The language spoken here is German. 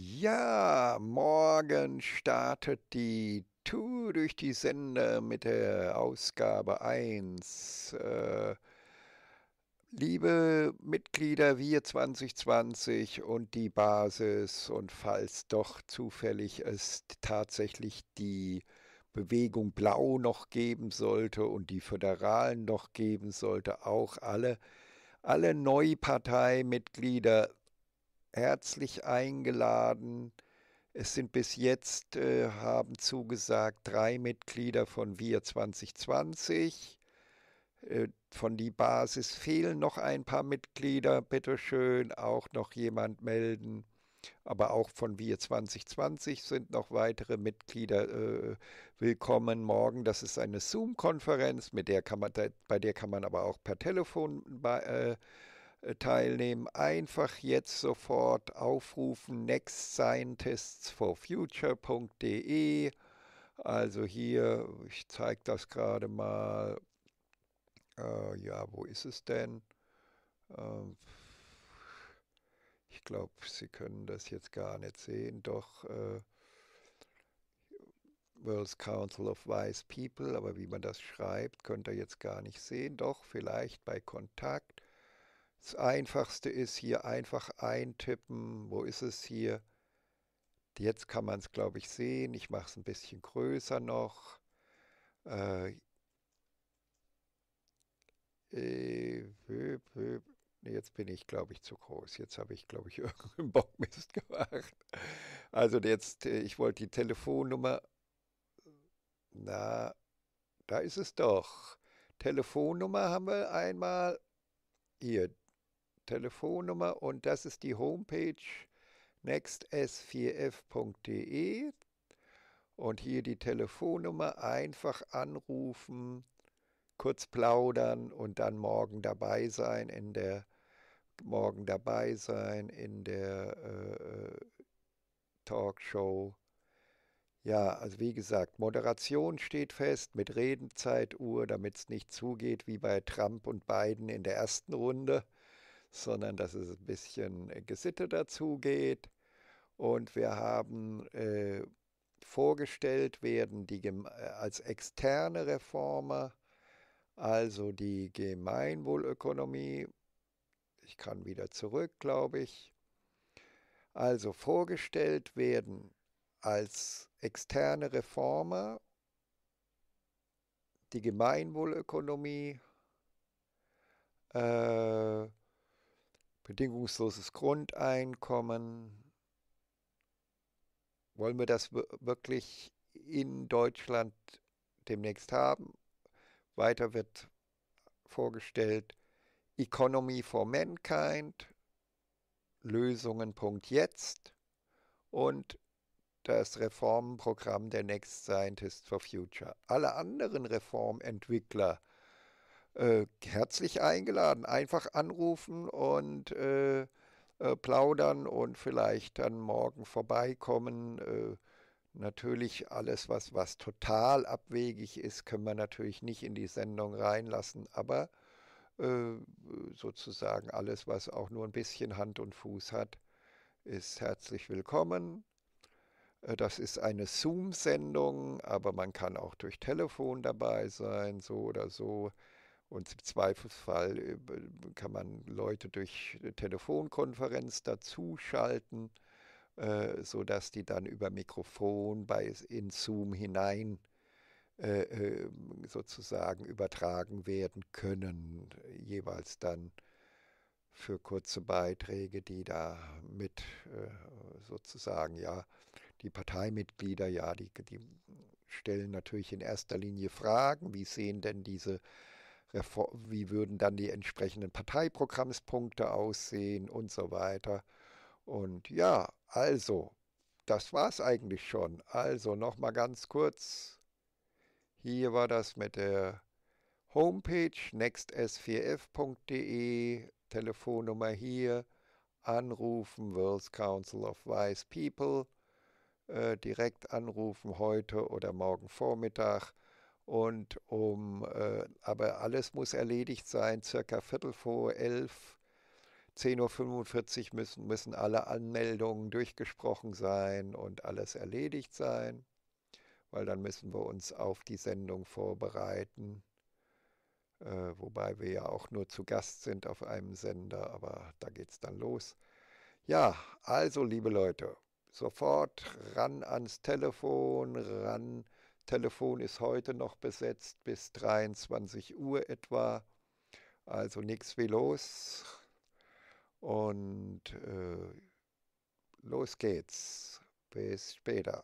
Ja, morgen startet die Tour durch die Sende mit der Ausgabe 1. Äh, liebe Mitglieder, wir 2020 und die Basis und falls doch zufällig es tatsächlich die Bewegung Blau noch geben sollte und die Föderalen noch geben sollte, auch alle alle Neuparteimitglieder herzlich eingeladen. Es sind bis jetzt, äh, haben zugesagt, drei Mitglieder von Wir 2020. Äh, von die Basis fehlen noch ein paar Mitglieder. Bitte schön, auch noch jemand melden. Aber auch von Wir 2020 sind noch weitere Mitglieder äh, willkommen morgen. Das ist eine Zoom-Konferenz, bei der kann man aber auch per Telefon bei, äh, äh, teilnehmen, einfach jetzt sofort aufrufen nextscientistsforfuture.de. Also hier, ich zeige das gerade mal. Äh, ja, wo ist es denn? Ähm, ich glaube, Sie können das jetzt gar nicht sehen, doch äh, World Council of Wise People, aber wie man das schreibt, könnt ihr jetzt gar nicht sehen. Doch vielleicht bei Kontakt das Einfachste ist hier einfach eintippen, wo ist es hier? Jetzt kann man es, glaube ich, sehen. Ich mache es ein bisschen größer noch. Äh, äh, äh, jetzt bin ich, glaube ich, zu groß. Jetzt habe ich, glaube ich, irgendeinen Bockmist gemacht. Also jetzt, ich wollte die Telefonnummer. Na, da ist es doch. Telefonnummer haben wir einmal. Hier, Telefonnummer und das ist die Homepage nexts4f.de und hier die Telefonnummer einfach anrufen, kurz plaudern und dann morgen dabei sein in der morgen dabei sein in der äh, äh Talkshow. Ja, also wie gesagt, Moderation steht fest mit Redenzeituhr, damit es nicht zugeht wie bei Trump und Biden in der ersten Runde sondern dass es ein bisschen äh, gesitteter zugeht. Und wir haben äh, vorgestellt werden, die äh, als externe Reformer, also die Gemeinwohlökonomie, ich kann wieder zurück, glaube ich, also vorgestellt werden als externe Reformer, die Gemeinwohlökonomie, äh, bedingungsloses Grundeinkommen. Wollen wir das wirklich in Deutschland demnächst haben? Weiter wird vorgestellt Economy for Mankind, Lösungen Punkt jetzt und das Reformprogramm der Next Scientist for Future. Alle anderen Reformentwickler äh, herzlich eingeladen. Einfach anrufen und äh, äh, plaudern und vielleicht dann morgen vorbeikommen. Äh, natürlich alles, was, was total abwegig ist, können wir natürlich nicht in die Sendung reinlassen, aber äh, sozusagen alles, was auch nur ein bisschen Hand und Fuß hat, ist herzlich willkommen. Äh, das ist eine Zoom-Sendung, aber man kann auch durch Telefon dabei sein, so oder so. Und im Zweifelsfall äh, kann man Leute durch äh, Telefonkonferenz dazuschalten, äh, sodass die dann über Mikrofon bei, in Zoom hinein ähm, sozusagen übertragen werden können, jeweils dann für kurze Beiträge, die da mit sozusagen, ja, die Parteimitglieder, ja, die, die stellen natürlich in erster Linie Fragen, wie sehen denn diese wie würden dann die entsprechenden Parteiprogrammspunkte aussehen und so weiter. Und ja, also, das war es eigentlich schon. Also nochmal ganz kurz. Hier war das mit der Homepage nexts4f.de, Telefonnummer hier, anrufen, World Council of Wise People, äh, direkt anrufen heute oder morgen Vormittag und um, äh, aber alles muss erledigt sein, circa Viertel vor elf, 10.45 Uhr müssen, müssen alle Anmeldungen durchgesprochen sein und alles erledigt sein, weil dann müssen wir uns auf die Sendung vorbereiten. Äh, wobei wir ja auch nur zu Gast sind auf einem Sender, aber da geht es dann los. Ja, also liebe Leute, sofort ran ans Telefon, ran Telefon ist heute noch besetzt bis 23 Uhr etwa. Also nichts wie los. Und äh, los geht's. Bis später.